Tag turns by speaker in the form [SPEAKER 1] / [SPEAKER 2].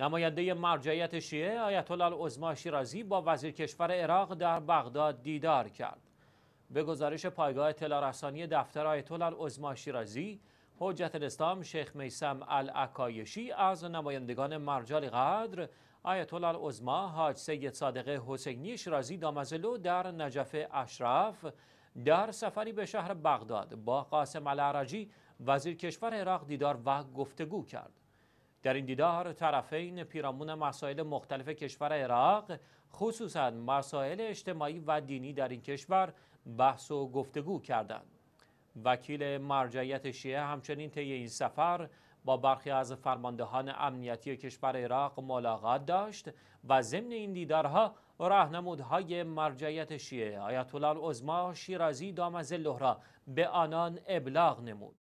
[SPEAKER 1] نماینده مرجعیت شیعه آیت الله العظما شیرازی با وزیر کشور عراق در بغداد دیدار کرد. به گزارش پایگاه اطلاع رسانی دفتر آیت الله العظما شیرازی، حجت الاسلام شیخ میسم العکایشی از نمایندگان مرجع قدر آیت الله العظما حاج سید صادق حسینی شیرازی دامزلو در نجف اشرف در سفری به شهر بغداد با قاسم العرجی وزیر کشور عراق دیدار و گفتگو کرد. در این دیدار طرفین پیرامون مسائل مختلف کشور عراق خصوصا مسائل اجتماعی و دینی در این کشور بحث و گفتگو کردند. وکیل مرجعیت شیعه همچنین طی این سفر با برخی از فرماندهان امنیتی کشور عراق ملاقات داشت و ضمن این دیدارها راهنمودهای مرجعیت شیعه آیت الله العظما شیرازی دامزله را به آنان ابلاغ
[SPEAKER 2] نمود